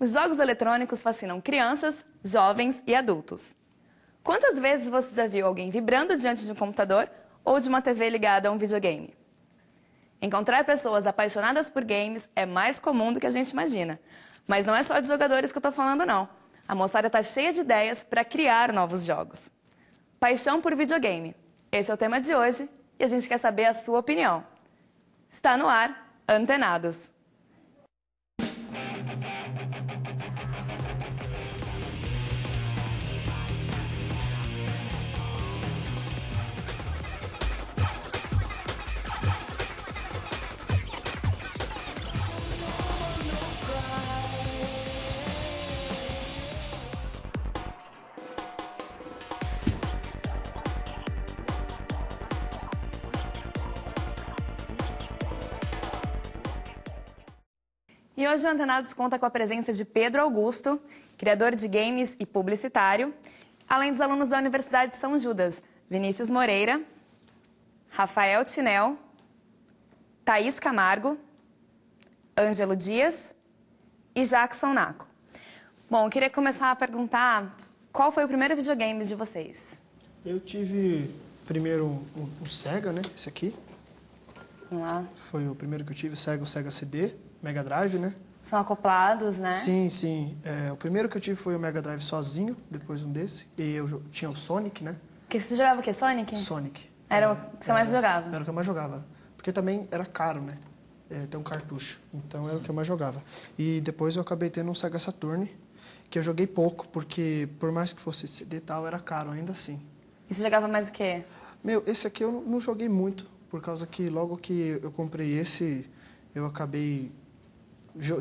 Os jogos eletrônicos fascinam crianças, jovens e adultos. Quantas vezes você já viu alguém vibrando diante de um computador ou de uma TV ligada a um videogame? Encontrar pessoas apaixonadas por games é mais comum do que a gente imagina. Mas não é só de jogadores que eu tô falando, não. A moçada tá cheia de ideias para criar novos jogos. Paixão por videogame. Esse é o tema de hoje e a gente quer saber a sua opinião. Está no ar, Antenados. E hoje o Antenados conta com a presença de Pedro Augusto, criador de games e publicitário, além dos alunos da Universidade de São Judas, Vinícius Moreira, Rafael Tinel, Thaís Camargo, Ângelo Dias e Jackson Naco. Bom, eu queria começar a perguntar qual foi o primeiro videogame de vocês? Eu tive primeiro o, o Sega, né? Esse aqui. Vamos lá. Foi o primeiro que eu tive, o Sega, o Sega CD. Mega Drive, né? São acoplados, né? Sim, sim. É, o primeiro que eu tive foi o Mega Drive sozinho, depois um desse. E eu tinha o Sonic, né? Que você jogava o quê? Sonic? Sonic. Era o é, que você era, mais jogava? Era o que eu mais jogava. Porque também era caro, né? É, ter um cartucho. Então era o que eu mais jogava. E depois eu acabei tendo um Sega Saturn, que eu joguei pouco, porque por mais que fosse CD e tal, era caro ainda assim. E você jogava mais o quê? Meu, esse aqui eu não joguei muito, por causa que logo que eu comprei esse, eu acabei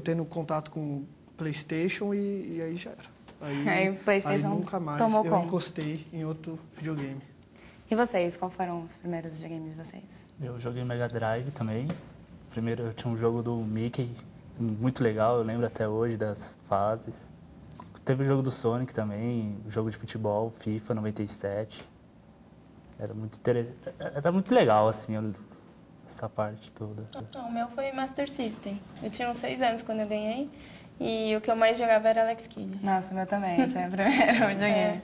tendo contato com PlayStation e, e aí já era. Aí, aí, é, PlayStation aí nunca mais tomou eu encostei em outro videogame. E vocês, qual foram os primeiros videogames de vocês? Eu joguei Mega Drive também. Primeiro eu tinha um jogo do Mickey, muito legal, eu lembro até hoje das fases. Teve o jogo do Sonic também, jogo de futebol, FIFA 97. Era muito, inter... era muito legal, assim, eu essa parte toda? Então, o meu foi Master System. Eu tinha uns seis anos quando eu ganhei e o que eu mais jogava era Alex Kidd. Nossa, meu também, foi a primeira onde eu é.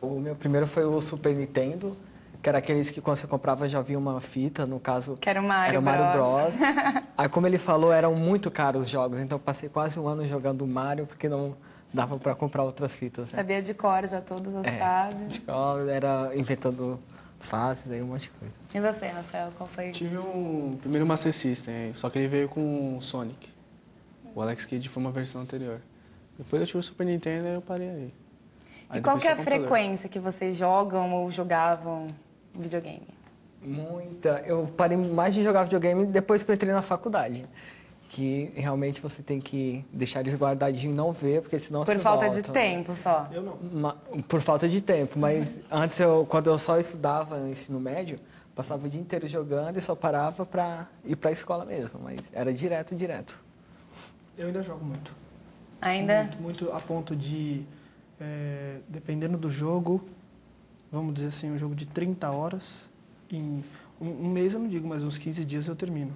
O meu primeiro foi o Super Nintendo, que era aqueles que quando você comprava já vinha uma fita, no caso... Que era o Mario era o Mario Bros. Bros. Aí, como ele falou, eram muito caros os jogos, então eu passei quase um ano jogando Mario, porque não dava para comprar outras fitas. Né? Sabia de cor já todas as é, fases. Tipo, era inventando faces, aí um monte de coisa. E você, Rafael, qual foi? Tive um primeiro Master System, só que ele veio com o Sonic. O Alex Kidd foi uma versão anterior. Depois eu tive o Super Nintendo e eu parei aí. aí e qual que é a frequência que vocês jogam ou jogavam videogame? Muita. Eu parei mais de jogar videogame depois que eu entrei na faculdade que realmente você tem que deixar eles e não ver, porque senão Por falta volta. de né? tempo só. Eu não. Por falta de tempo, mas uhum. antes eu, quando eu só estudava no ensino médio, passava o dia inteiro jogando e só parava para ir para a escola mesmo, mas era direto, direto. Eu ainda jogo muito. Ainda? Muito, muito a ponto de, é, dependendo do jogo, vamos dizer assim, um jogo de 30 horas, em um, um mês eu não digo, mas uns 15 dias eu termino.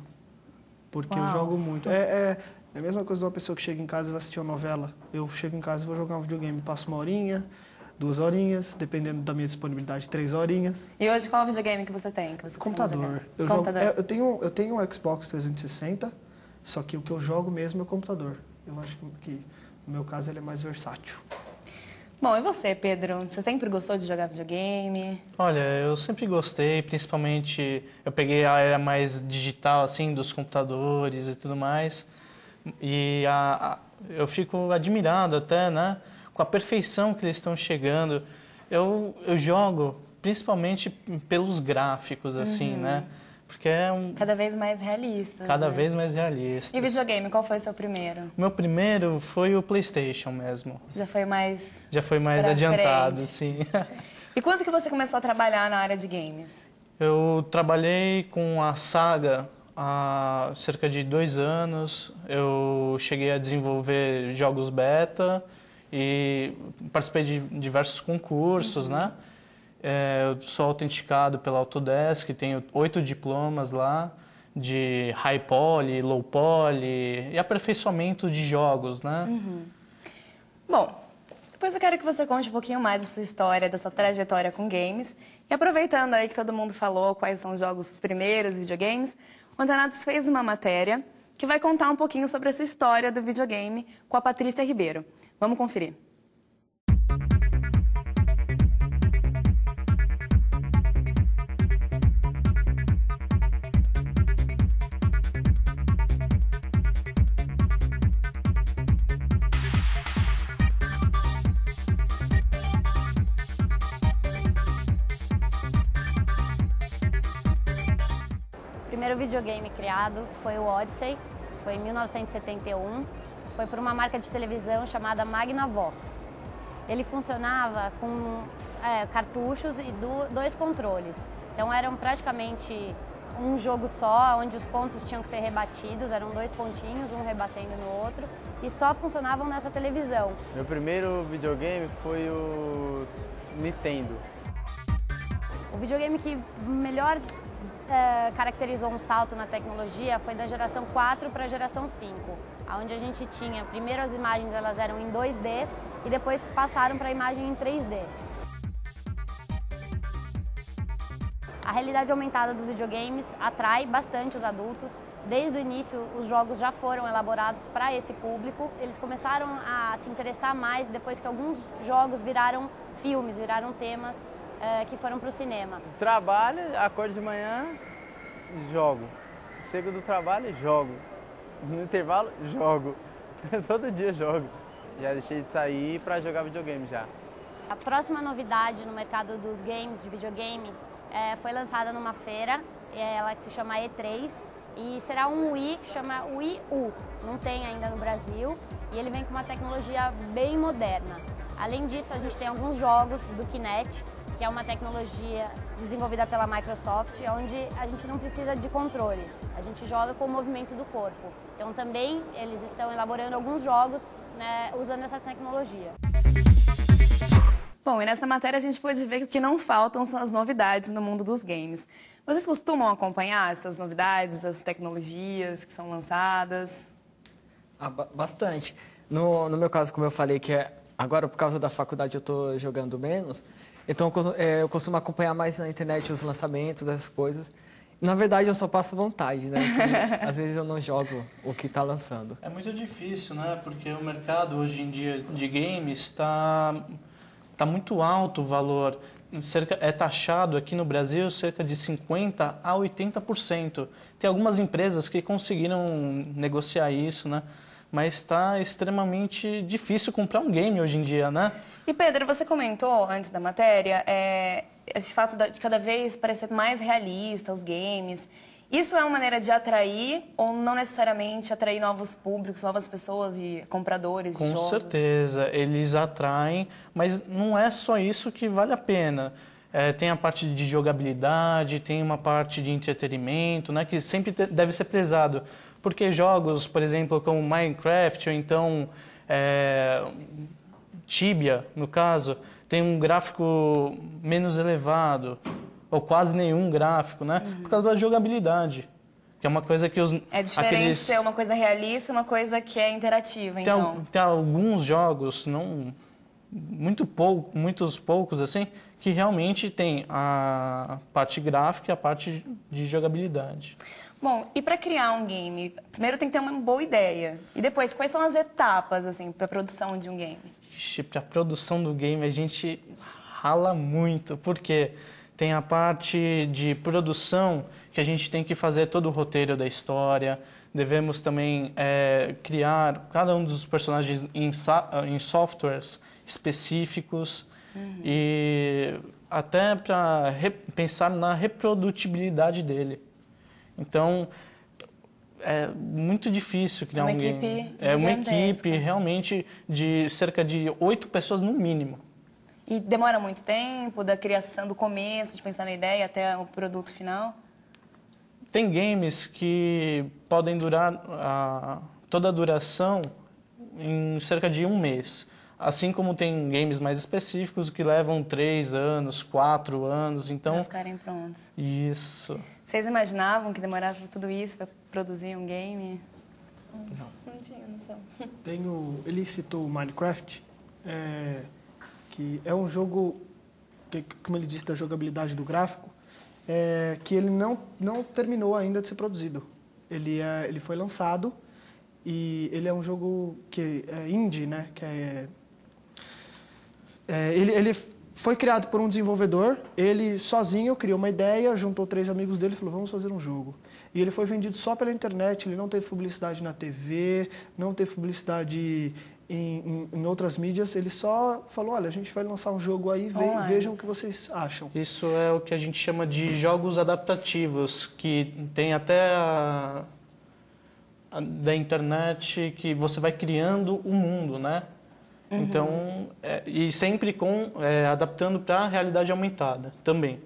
Porque Uau. eu jogo muito. É, é, é, a mesma coisa de uma pessoa que chega em casa e vai assistir uma novela. Eu chego em casa e vou jogar um videogame, passo uma horinha, duas horinhas, dependendo da minha disponibilidade, três horinhas. E hoje qual é o videogame que você tem? Que você computador. Eu, computador. Jogo, é, eu, tenho, eu tenho um Xbox 360, só que o que eu jogo mesmo é o computador. Eu acho que no meu caso ele é mais versátil. Bom, e você, Pedro? Você sempre gostou de jogar videogame? Olha, eu sempre gostei, principalmente eu peguei a era mais digital, assim, dos computadores e tudo mais. E a, a, eu fico admirado até, né, com a perfeição que eles estão chegando. Eu, eu jogo principalmente pelos gráficos, assim, uhum. né? Porque é um. Cada vez mais realista. Cada né? vez mais realista. E videogame, qual foi o seu primeiro? Meu primeiro foi o PlayStation mesmo. Já foi mais. Já foi mais adiantado, frente. sim. E quando que você começou a trabalhar na área de games? Eu trabalhei com a saga há cerca de dois anos. Eu cheguei a desenvolver jogos beta e participei de diversos concursos, uhum. né? É, eu sou autenticado pela Autodesk, tenho oito diplomas lá de high poly, low poly e aperfeiçoamento de jogos, né? Uhum. Bom, depois eu quero que você conte um pouquinho mais da sua história, dessa trajetória com games. E aproveitando aí que todo mundo falou quais são os jogos, os primeiros videogames, o Antanatos fez uma matéria que vai contar um pouquinho sobre essa história do videogame com a Patrícia Ribeiro. Vamos conferir. videogame criado foi o Odyssey, foi em 1971, foi por uma marca de televisão chamada Magnavox. Ele funcionava com é, cartuchos e do, dois controles, então eram praticamente um jogo só, onde os pontos tinham que ser rebatidos, eram dois pontinhos, um rebatendo no outro, e só funcionavam nessa televisão. Meu primeiro videogame foi o Nintendo. O videogame que melhor eh, caracterizou um salto na tecnologia foi da geração 4 para a geração 5, onde a gente tinha, primeiro as imagens elas eram em 2D e depois passaram para a imagem em 3D. A realidade aumentada dos videogames atrai bastante os adultos. Desde o início, os jogos já foram elaborados para esse público. Eles começaram a se interessar mais depois que alguns jogos viraram filmes, viraram temas é, que foram para o cinema? Trabalho, acordo de manhã, jogo. Chego do trabalho, jogo. No intervalo, jogo. Todo dia jogo. Já deixei de sair para jogar videogame já. A próxima novidade no mercado dos games, de videogame, é, foi lançada numa feira, ela que se chama E3, e será um Wii que chama Wii U. Não tem ainda no Brasil e ele vem com uma tecnologia bem moderna. Além disso, a gente tem alguns jogos do Kinect, que é uma tecnologia desenvolvida pela Microsoft, onde a gente não precisa de controle, a gente joga com o movimento do corpo. Então também eles estão elaborando alguns jogos né, usando essa tecnologia. Bom, e nessa matéria a gente pode ver que o que não faltam são as novidades no mundo dos games. Vocês costumam acompanhar essas novidades, as tecnologias que são lançadas? Ah, bastante. No, no meu caso, como eu falei, que é agora por causa da faculdade eu estou jogando menos, então é, eu costumo acompanhar mais na internet os lançamentos, essas coisas. Na verdade, eu só passo vontade, né? Porque, às vezes eu não jogo o que está lançando. É muito difícil, né? Porque o mercado hoje em dia de games está tá muito alto o valor. Cerca, é taxado aqui no Brasil cerca de 50% a 80%. Tem algumas empresas que conseguiram negociar isso, né? Mas está extremamente difícil comprar um game hoje em dia, né? E Pedro, você comentou antes da matéria é, esse fato de cada vez parecer mais realista os games. Isso é uma maneira de atrair ou não necessariamente atrair novos públicos, novas pessoas e compradores de jogos? Com certeza, eles atraem, mas não é só isso que vale a pena. É, tem a parte de jogabilidade, tem uma parte de entretenimento, né, que sempre deve ser prezado. Porque jogos, por exemplo, como Minecraft ou então é, tíbia, no caso, tem um gráfico menos elevado, ou quase nenhum gráfico, né? Uhum. Por causa da jogabilidade. Que é uma coisa que os. É diferente aqueles... ser uma coisa realista uma coisa que é interativa, então. tem, então. Tem alguns jogos, não. Muito pouco, muitos poucos, assim, que realmente tem a parte gráfica e a parte de jogabilidade. Bom, e para criar um game, primeiro tem que ter uma boa ideia. E depois, quais são as etapas, assim, para a produção de um game? Vixe, a produção do game a gente rala muito, porque tem a parte de produção que a gente tem que fazer todo o roteiro da história, devemos também é, criar cada um dos personagens em, em softwares específicos uhum. e até para pensar na reprodutibilidade dele. Então, é muito difícil criar uma um equipe game. É uma equipe realmente de cerca de oito pessoas no mínimo. E demora muito tempo da criação, do começo, de pensar na ideia até o produto final? Tem games que podem durar a, toda a duração em cerca de um mês. Assim como tem games mais específicos que levam três anos, quatro anos, então... Pra ficarem prontos. Isso. Vocês imaginavam que demorava tudo isso para produzir um game? Não. Não tinha noção. Tem ele citou o Minecraft, é, que é um jogo, que, como ele disse, da jogabilidade do gráfico, é, que ele não, não terminou ainda de ser produzido. Ele, é, ele foi lançado e ele é um jogo que é indie, né? Que é, é ele, ele foi criado por um desenvolvedor, ele sozinho criou uma ideia, juntou três amigos dele e falou: vamos fazer um jogo. E ele foi vendido só pela internet, ele não teve publicidade na TV, não teve publicidade em, em, em outras mídias, ele só falou: olha, a gente vai lançar um jogo aí, ve Online. vejam o que vocês acham. Isso é o que a gente chama de jogos adaptativos, que tem até a, a, da internet, que você vai criando o um mundo, né? Uhum. Então, é, e sempre com é, adaptando para a realidade aumentada também.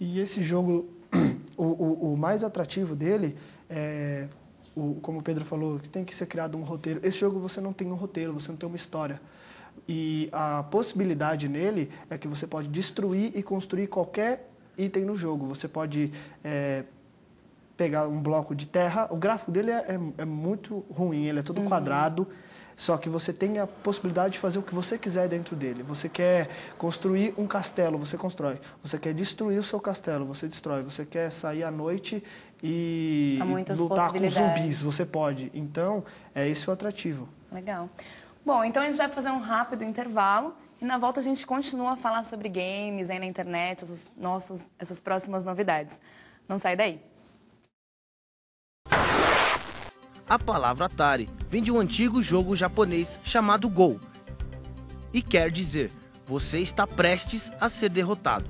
E esse jogo, o, o, o mais atrativo dele é, o, como o Pedro falou, que tem que ser criado um roteiro. Esse jogo você não tem um roteiro, você não tem uma história. E a possibilidade nele é que você pode destruir e construir qualquer item no jogo. Você pode é, pegar um bloco de terra. O gráfico dele é, é, é muito ruim, ele é todo uhum. quadrado. Só que você tem a possibilidade de fazer o que você quiser dentro dele. Você quer construir um castelo, você constrói. Você quer destruir o seu castelo, você destrói. Você quer sair à noite e lutar com zumbis, você pode. Então, é esse o atrativo. Legal. Bom, então a gente vai fazer um rápido intervalo e na volta a gente continua a falar sobre games aí na internet, essas nossas essas próximas novidades. Não sai daí. A palavra Atari vem de um antigo jogo japonês chamado Go e quer dizer você está prestes a ser derrotado.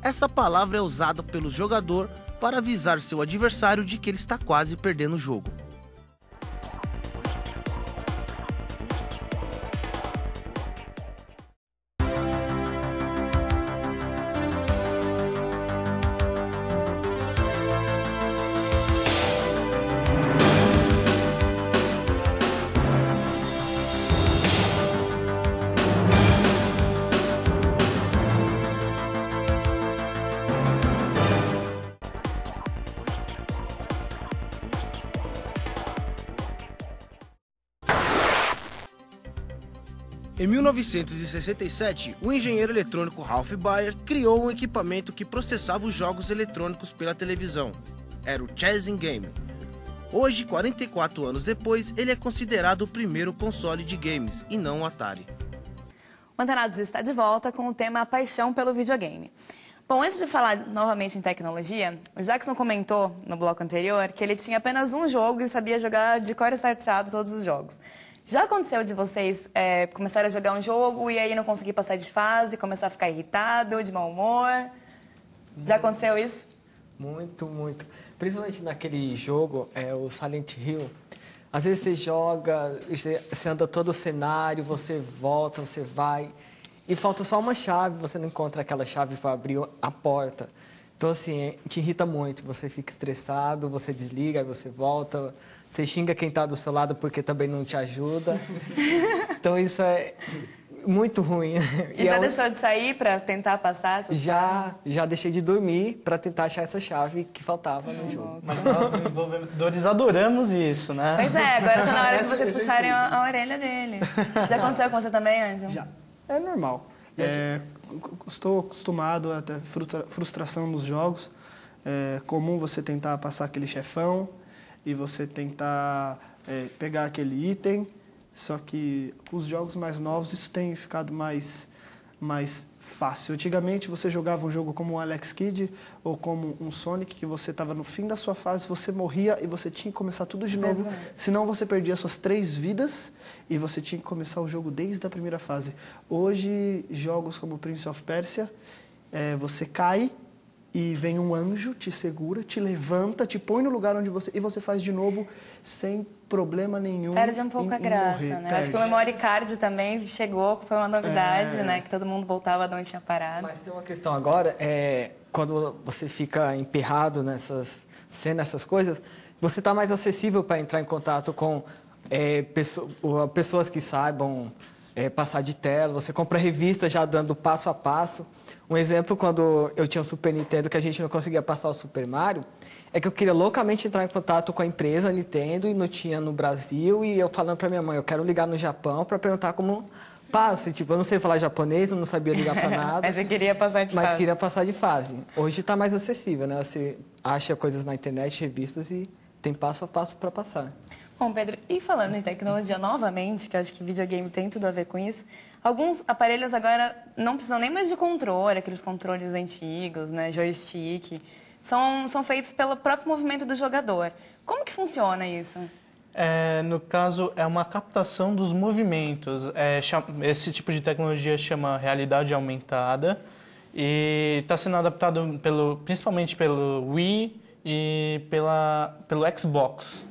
Essa palavra é usada pelo jogador para avisar seu adversário de que ele está quase perdendo o jogo. Em 1967, o engenheiro eletrônico Ralph Bayer criou um equipamento que processava os jogos eletrônicos pela televisão. Era o Chessing Game. Hoje, 44 anos depois, ele é considerado o primeiro console de games e não o Atari. O Antenados está de volta com o tema A Paixão pelo Videogame. Bom, antes de falar novamente em tecnologia, o Jackson comentou no bloco anterior que ele tinha apenas um jogo e sabia jogar de cor estarteado todos os jogos. Já aconteceu de vocês é, começarem a jogar um jogo e aí não conseguir passar de fase, começar a ficar irritado, de mau humor? Muito, Já aconteceu isso? Muito, muito. Principalmente naquele jogo, é, o Silent Hill. Às vezes você joga, você anda todo o cenário, você volta, você vai, e falta só uma chave, você não encontra aquela chave para abrir a porta. Então, assim, é, te irrita muito, você fica estressado, você desliga, você volta, você xinga quem está do seu lado porque também não te ajuda. Então isso é muito ruim. E, e já é um... deixou de sair para tentar passar essas Já, já deixei de dormir para tentar achar essa chave que faltava no jogo. Mas nós, desenvolvedores, adoramos isso, né? Pois é, agora está na hora de vocês puxarem a, a, orelha dele. Já aconteceu com você também, Angel? Já. É normal. É, estou acostumado a ter frustração nos jogos. É comum você tentar passar aquele chefão, e você tentar é, pegar aquele item. Só que com os jogos mais novos isso tem ficado mais, mais fácil. Antigamente você jogava um jogo como um Alex Kidd ou como um Sonic, que você estava no fim da sua fase, você morria e você tinha que começar tudo de novo. Exato. Senão você perdia suas três vidas e você tinha que começar o jogo desde a primeira fase. Hoje, jogos como Prince of Persia, é, você cai e vem um anjo, te segura, te levanta, te põe no lugar onde você. E você faz de novo sem problema nenhum. Perde um pouco em, a graça, morrer, né? Perde. Acho que o memory card também chegou, foi uma novidade, é... né? Que todo mundo voltava de onde tinha parado. Mas tem uma questão agora, é, quando você fica emperrado nessas cenas, essas coisas, você está mais acessível para entrar em contato com é, pessoas que saibam é, passar de tela, você compra revista já dando passo a passo. Um exemplo, quando eu tinha o Super Nintendo que a gente não conseguia passar o Super Mario, é que eu queria loucamente entrar em contato com a empresa Nintendo e não tinha no Brasil. E eu falando para minha mãe, eu quero ligar no Japão para perguntar como passa. Tipo, eu não sei falar japonês, eu não sabia ligar para nada. mas eu queria passar de mas fase. Mas queria passar de fase. Hoje está mais acessível, né? Você acha coisas na internet, revistas e tem passo a passo para passar. Bom, Pedro, e falando em tecnologia novamente, que acho que videogame tem tudo a ver com isso, alguns aparelhos agora não precisam nem mais de controle, aqueles controles antigos, né, joystick, são, são feitos pelo próprio movimento do jogador. Como que funciona isso? É, no caso, é uma captação dos movimentos. É, esse tipo de tecnologia chama realidade aumentada e está sendo adaptado pelo, principalmente pelo Wii e pela, pelo Xbox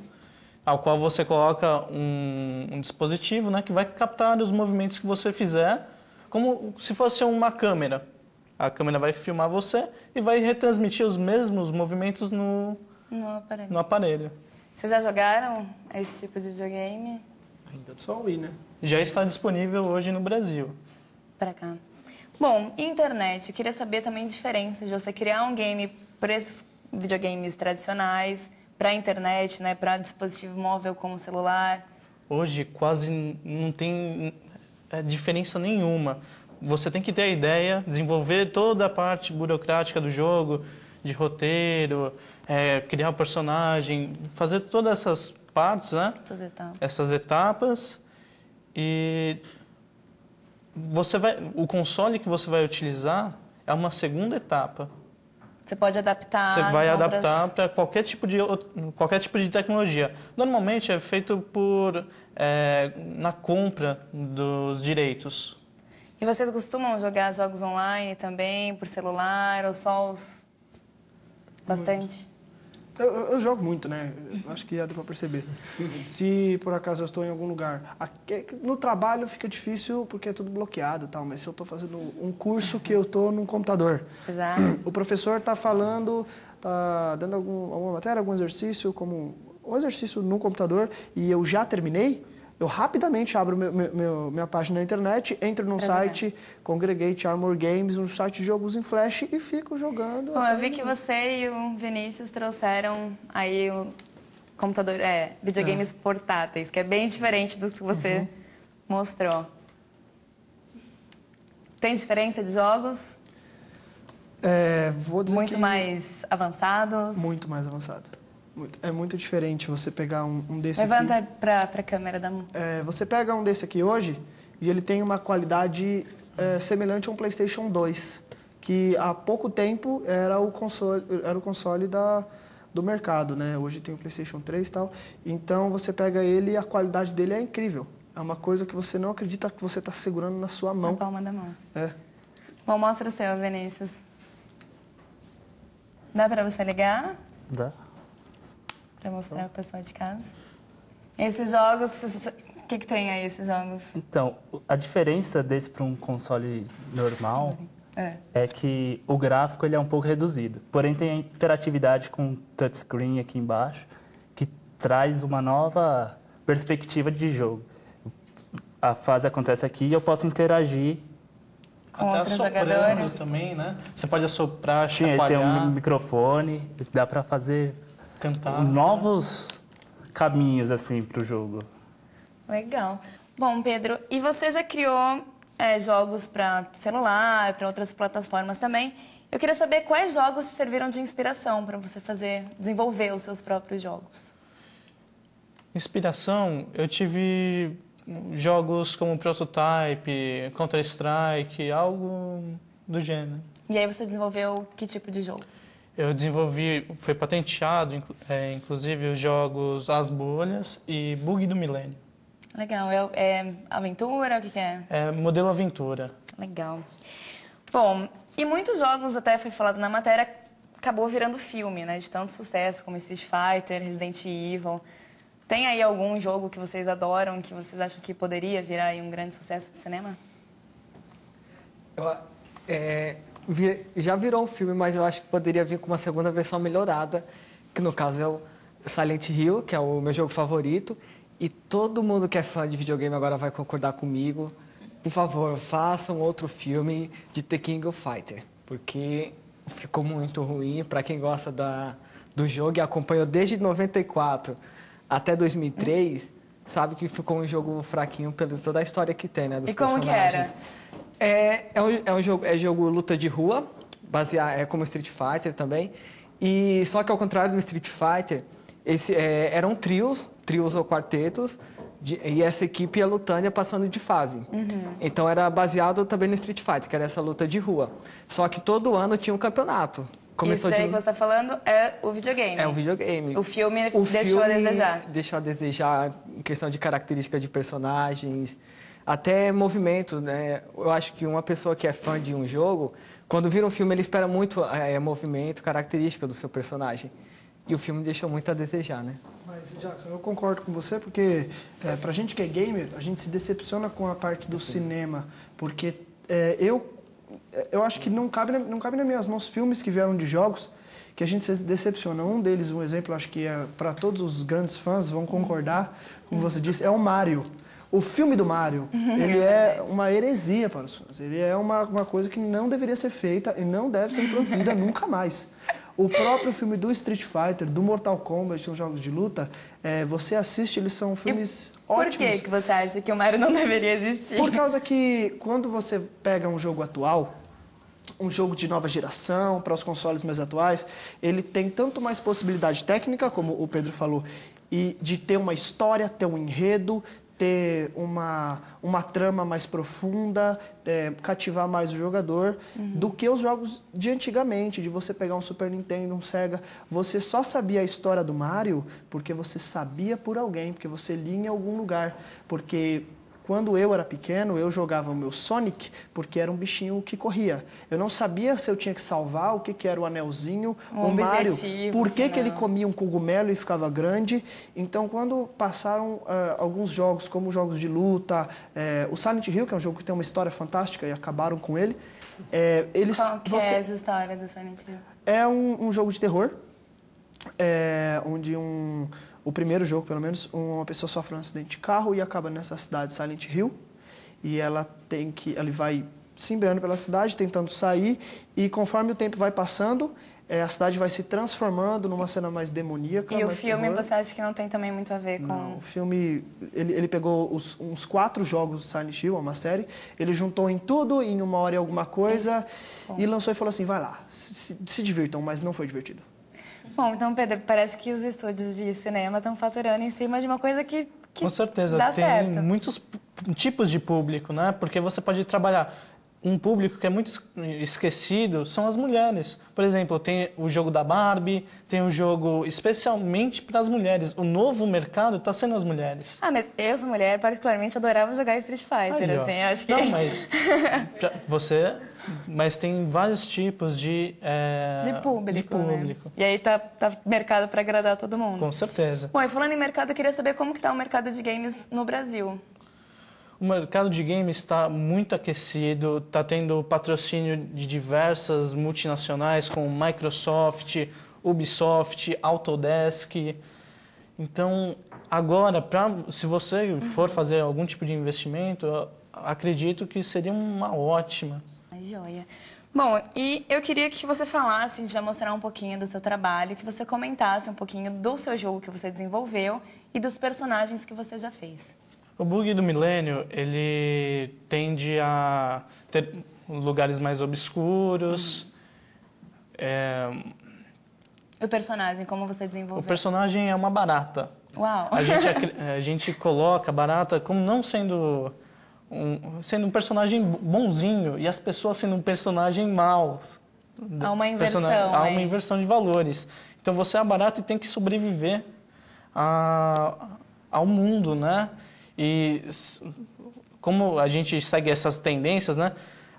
ao qual você coloca um, um dispositivo né, que vai captar os movimentos que você fizer, como se fosse uma câmera. A câmera vai filmar você e vai retransmitir os mesmos movimentos no, no, aparelho. no aparelho. Vocês já jogaram esse tipo de videogame? Ainda só o Wii, né? Já está disponível hoje no Brasil. Para cá. Bom, internet. Eu queria saber também a diferença de você criar um game para esses videogames tradicionais para a internet, né, para dispositivo móvel como celular? Hoje quase não tem é, diferença nenhuma. Você tem que ter a ideia, desenvolver toda a parte burocrática do jogo, de roteiro, é, criar o personagem, fazer todas essas partes, né? Essas etapas. Essas etapas e você vai, o console que você vai utilizar é uma segunda etapa. Você pode adaptar. Você vai obras... adaptar para qualquer tipo de qualquer tipo de tecnologia. Normalmente é feito por é, na compra dos direitos. E vocês costumam jogar jogos online também por celular ou só os bastante? Eu, eu, jogo muito, né? Acho que já deu para perceber. Se por acaso eu estou em algum lugar. No trabalho fica difícil porque é tudo bloqueado e tal, mas se eu estou fazendo um curso que eu estou num computador. Exato. É. O professor está falando, está dando algum, alguma matéria, algum exercício, como um exercício no computador, e eu já terminei, eu rapidamente abro meu, meu, minha página na internet, entro num site, Congregate Armor Games, um site de jogos em flash e fico jogando. Bom, eu vi que você e o Vinícius trouxeram aí o computador, é, videogames é. portáteis, que é bem diferente do que você uhum. mostrou. Tem diferença de jogos? É, vou dizer Muito que... mais avançados? Muito mais avançado é muito diferente você pegar um, um desse Levanta aqui. Levanta para a câmera da mão. É, você pega um desse aqui hoje e ele tem uma qualidade é, semelhante a um PlayStation 2, que há pouco tempo era o console, era o console da, do mercado, né? Hoje tem o PlayStation 3 e tal. Então você pega ele e a qualidade dele é incrível. É uma coisa que você não acredita que você está segurando na sua mão. Na palma da mão. É. Bom, mostra o seu, Vinícius. Dá para você ligar? Dá para mostrar para então o pessoal de casa. Esses jogos, o que, que tem aí esses jogos? Então, a diferença desse para um console normal é. é. que o gráfico ele é um pouco reduzido. Porém, tem a interatividade com touchscreen aqui embaixo, que traz uma nova perspectiva de jogo. A fase acontece aqui e eu posso interagir com Até outros jogadores. também, né? Você pode assoprar, Sim, tem um microfone, dá para fazer Cantar. novos caminhos, assim, para o jogo. Legal. Bom, Pedro, e você já criou é, jogos para celular, para outras plataformas também. Eu queria saber quais jogos te serviram de inspiração para você fazer, desenvolver os seus próprios jogos. Inspiração, eu tive jogos como Prototype, Counter Strike, algo do gênero. E aí você desenvolveu que tipo de jogo? Eu desenvolvi, foi patenteado, é, inclusive, os jogos As Bolhas e Bug do Milênio. Legal. É, é aventura? O que, que, é? É modelo aventura. Legal. Bom, e muitos jogos, até foi falado na matéria, acabou virando filme, né? De tanto sucesso, como Street Fighter, Resident Evil. Tem aí algum jogo que vocês adoram, que vocês acham que poderia virar um grande sucesso de cinema? Eu, é, já virou um filme, mas eu acho que poderia vir com uma segunda versão melhorada, que no caso é o Silent Hill, que é o meu jogo favorito. E todo mundo que é fã de videogame agora vai concordar comigo. Por favor, façam outro filme de The King of Fighter, porque ficou muito ruim para quem gosta da, do jogo e acompanhou desde 94 até 2003. Hum sabe? Que ficou um jogo fraquinho pela toda a história que tem, né? Dos e como personagens. que era? É, é, um, é um jogo, é jogo luta de rua, baseado, é como Street Fighter também. E só que ao contrário do Street Fighter, esse, é, eram trios, trios ou quartetos, de, e essa equipe ia lutando e passando de fase. Uhum. Então era baseado também no Street Fighter, que era essa luta de rua. Só que todo ano tinha um campeonato. Começou Isso daí de... que você tá falando é o videogame. É o videogame. O filme o deixou filme a desejar. Deixou a desejar em questão de característica de personagens, até movimento, né? Eu acho que uma pessoa que é fã de um jogo, quando vira um filme, ele espera muito é, movimento, característica do seu personagem. E o filme deixou muito a desejar, né? Mas, Jackson, eu concordo com você, porque é, pra gente que é gamer, a gente se decepciona com a parte do Sim. cinema, porque é, eu eu acho que não cabe, não cabe nas minhas mãos filmes que vieram de jogos que a gente se decepciona. Um deles, um exemplo, acho que é para todos os grandes fãs vão concordar, como você disse, é o Mario. O filme do Mario, uhum. é ele é uma heresia para os fãs. Ele é uma, uma coisa que não deveria ser feita e não deve ser produzida nunca mais. O próprio filme do Street Fighter, do Mortal Kombat, são jogos de luta, é, você assiste, eles são filmes e ótimos. Por que, que você acha que o Mario não deveria existir? Por causa que quando você pega um jogo atual, um jogo de nova geração, para os consoles mais atuais, ele tem tanto mais possibilidade técnica, como o Pedro falou, e de ter uma história, ter um enredo, ter uma, uma trama mais profunda, é, cativar mais o jogador, uhum. do que os jogos de antigamente, de você pegar um Super Nintendo, um Sega. Você só sabia a história do Mario porque você sabia por alguém, porque você lia em algum lugar. Porque quando eu era pequeno, eu jogava o meu Sonic porque era um bichinho que corria. Eu não sabia se eu tinha que salvar o que, que era o anelzinho, um o Mario, por que, que ele né? comia um cogumelo e ficava grande. Então, quando passaram uh, alguns jogos, como jogos de luta, uh, o Silent Hill, que é um jogo que tem uma história fantástica e acabaram com ele. Eh, eles, Qual que é você... é essa história do Silent Hill? É um, um jogo de terror, onde um o primeiro jogo, pelo menos, uma pessoa sofre um acidente de carro e acaba nessa cidade, Silent Hill, e ela tem que, ela vai se embreando pela cidade, tentando sair, e conforme o tempo vai passando, é, a cidade vai se transformando numa cena mais demoníaca. E mais o filme, terror. você acha que não tem também muito a ver com... Não, o filme, ele, ele pegou os, uns quatro jogos do Silent Hill, é uma série, ele juntou em tudo, em uma hora e alguma coisa, é. e lançou e falou assim, vai lá, se, se divirtam, mas não foi divertido. Bom, então, Pedro, parece que os estúdios de cinema estão faturando em cima de uma coisa que, que Com certeza, dá tem certo. muitos tipos de público, né? Porque você pode trabalhar um público que é muito esquecido são as mulheres. Por exemplo, tem o jogo da Barbie, tem o jogo especialmente para as mulheres. O novo mercado está sendo as mulheres. Ah, mas eu sou mulher, particularmente adorava jogar Street Fighter, Aí, assim, acho que... Não, mas você mas tem vários tipos de... É... De público, de né? público. Né? E aí tá, tá mercado para agradar todo mundo. Com certeza. Bom, e falando em mercado, eu queria saber como que tá o mercado de games no Brasil. O mercado de games está muito aquecido, está tendo patrocínio de diversas multinacionais como Microsoft, Ubisoft, Autodesk. Então, agora, pra, se você for fazer algum tipo de investimento, acredito que seria uma ótima Ai, joia. Bom, e eu queria que você falasse, a gente vai mostrar um pouquinho do seu trabalho, que você comentasse um pouquinho do seu jogo que você desenvolveu e dos personagens que você já fez. O bug do milênio, ele tende a ter lugares mais obscuros. É... O personagem, como você desenvolveu? O personagem é uma barata. Uau! A gente, é a, a gente coloca a barata como não sendo um, sendo um personagem bonzinho e as pessoas sendo um personagem mau Há uma inversão. Há uma né? inversão de valores. Então você é barato e tem que sobreviver a... ao mundo, né? E como a gente segue essas tendências, né?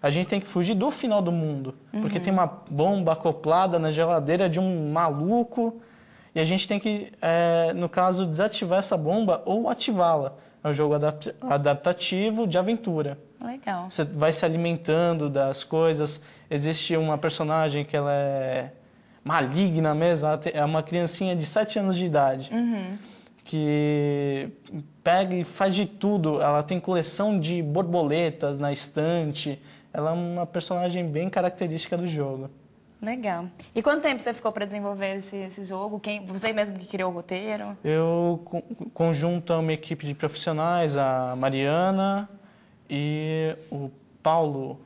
A gente tem que fugir do final do mundo, uhum. porque tem uhum. uma bomba acoplada na geladeira de um maluco e a gente tem que, é, no caso, desativar essa bomba ou ativá-la. É um jogo adaptativo de aventura. Legal. Você vai se alimentando das coisas. Existe uma personagem que ela é maligna mesmo. é uma criancinha de 7 anos de idade. Uhum. Que pega e faz de tudo. Ela tem coleção de borboletas na estante. Ela é uma personagem bem característica do jogo. Legal. E quanto tempo você ficou para desenvolver esse, esse, jogo? Quem, você mesmo que criou o roteiro? Eu conjunto conjunto uma equipe de profissionais, a Mariana e o Paulo.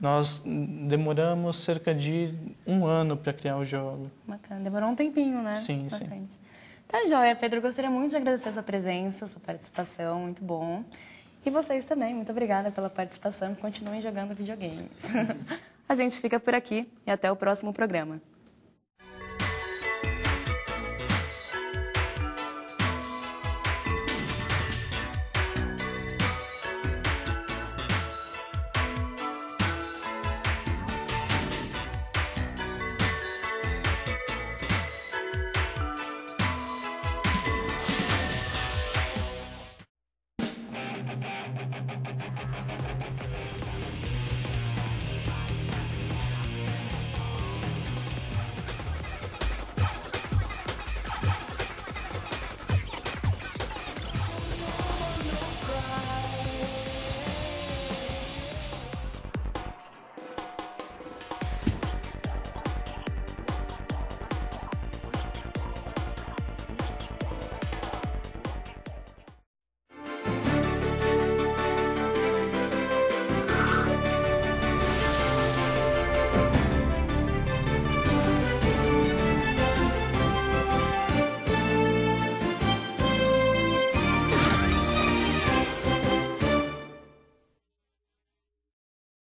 Nós demoramos cerca de um ano para criar o jogo. Bacana. Demorou um tempinho, né? Sim, Bastante. sim. Tá joia, Pedro. Gostaria muito de agradecer a sua presença, a sua participação. Muito bom. E vocês também. Muito obrigada pela participação. Continuem jogando videogames. A gente fica por aqui e até o próximo programa.